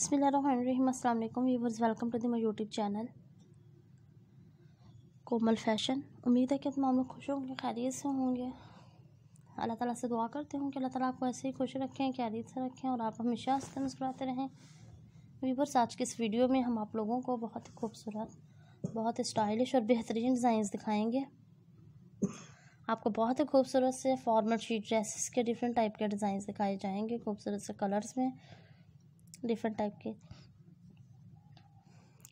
बसमीम viewers welcome to the my YouTube channel Komal fashion उम्मीद है कि तुम लोग खुश होंगे खैरियत से होंगे अल्लाह ताला से दुआ करते हूँ कि अल्लाह ताला आपको ऐसे ही खुश रखें खैरियत से रखें और आप हमेशा हंसते मुस्कुराते रहें व्यूवर्स आज के इस वीडियो में हम आप लोगों को बहुत ही खूबसूरत बहुत स्टाइलिश और बेहतरीन डिज़ाइंस दिखाएँगे आपको बहुत ही खूबसूरत से फॉर्मल शीट ड्रेसेस के डिफरेंट टाइप के डिज़ाइन दिखाए जाएंगे खूबसूरत से कलर्स में डिफरेंट टाइप के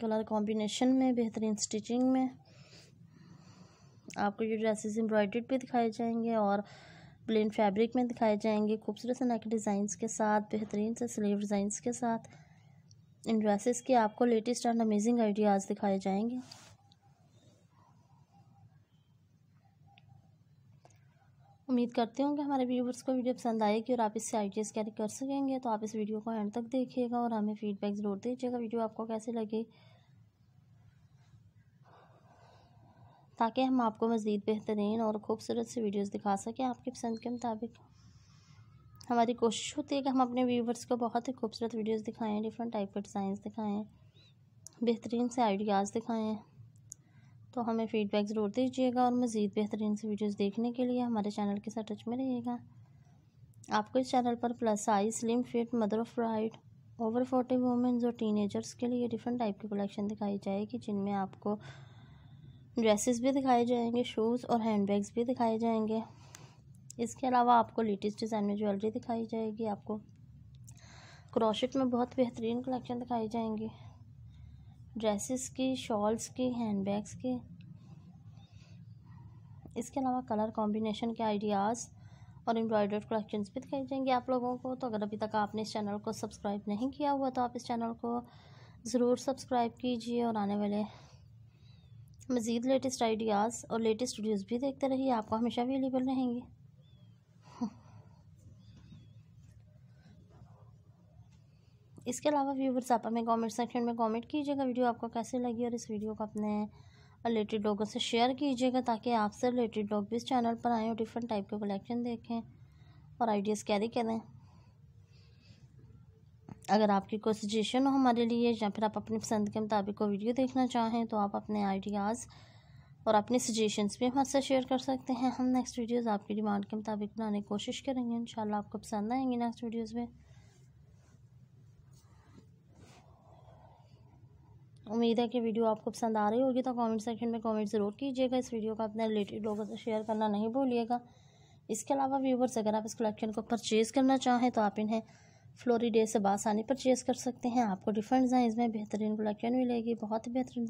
कलर कॉम्बिनेशन में बेहतरीन स्टिचिंग में आपको ये ड्रेसेस एम्ब्रॉयड्रीड भी दिखाए जाएंगे और प्लेन फैब्रिक में दिखाए जाएंगे खूबसूरत से नेक डिज़ाइंस के साथ बेहतरीन से स्लीव डिज़ाइंस के साथ इन ड्रेसेस के आपको लेटेस्ट एंड अमेजिंग आइडियाज़ दिखाए जाएंगे उम्मीद करती हूँ कि हमारे व्यूवर्स को वीडियो पसंद आएगी और आप इससे आइडियाज़ कैरी कर सकेंगे तो आप इस वीडियो को एंड तक देखिएगा और हमें फीडबैक ज़रूर दीजिएगा वीडियो आपको कैसे लगे ताकि हम आपको मज़ीद बेहतरीन और ख़ूबसूरत से वीडियोस दिखा सकें आपकी पसंद के मुताबिक हमारी कोशिश होती है कि हम अपने व्यूवर्स को बहुत ही खूबसूरत वीडियोस दिखाएं डिफरेंट टाइप के डिज़ाइन दिखाएं बेहतरीन से आइडियाज़ दिखाएं तो हमें फ़ीडबैक ज़रूर दीजिएगा और मज़ीद बेहतरीन से वीडियोस देखने के लिए हमारे चैनल के साथ टच में रहिएगा आपको इस चैनल पर plus size slim fit mother of bride over forty womens और टीनेजर्स के लिए डिफरेंट टाइप की कलेक्शन दिखाई जाएगी जिनमें आपको ड्रेसेस भी दिखाए जाएंगे शूज़ और हैंडबैग्स भी दिखाए जाएंगे इसके अलावा आपको लेटेस्ट डिज़ाइन में ज्वेलरी दिखाई जाएगी आपको क्रोशेट में बहुत बेहतरीन कलेक्शन दिखाई जाएंगी ड्रेसेस की शॉल्स की हैंडबैग्स की इसके अलावा कलर कॉम्बिनेशन के आइडियाज़ और एम्ब्रॉयडर्ड कलेक्शन भी दिखाई जाएंगे आप लोगों को तो अगर अभी तक आपने इस चैनल को सब्सक्राइब नहीं किया हुआ तो आप इस चैनल को ज़रूर सब्सक्राइब कीजिए और आने वाले मज़ीद लेटेस्ट आइडियाज़ और लेटेस्ट वीडियोज़ भी देखते रहिए आपको हमेशा अवेलेबल रहेंगे इसके अलावा व्यूवर्स आप हमें कमेंट सेक्शन में कमेंट कीजिएगा वीडियो आपको कैसे लगी और इस वीडियो को अपने रिलेटेड लोगों से शेयर कीजिएगा ताकि आपसे रिलेटेड लोग भी इस चैनल पर आएँ और डिफरेंट टाइप के कलेक्शन देखें और आइडियाज़ कैरी करें अगर आपकी कोई सजेशन हो हमारे लिए या फिर आप अपनी पसंद के मुताबिक कोई वीडियो देखना चाहें तो आप अपने आइडियाज़ और अपने सजेशंस भी हमारे साथ शेयर कर सकते हैं हम नेक्स्ट वीडियोस आपकी डिमांड के मुताबिक बनाने की कोशिश करेंगे इंशाल्लाह आपको पसंद आएंगी नेक्स्ट वीडियोस में उम्मीद है कि वीडियो आपको पसंद आ रही होगी तो कमेंट सेक्शन में कमेंट ज़रूर कीजिएगा इस वीडियो को अपने रिलेटेड लोगों से शेयर करना नहीं भूलिएगा इसके अलावा व्यूवर्स अगर आप इस कलेक्शन को परचेज़ करना चाहें तो आप इन्हें फ्लोरी डे से बासानी परचेज़ कर सकते हैं आपको डिफरेंट डिज़ाइंस में बेहतरीन कलेक्शन मिलेगी बहुत ही बेहतरीन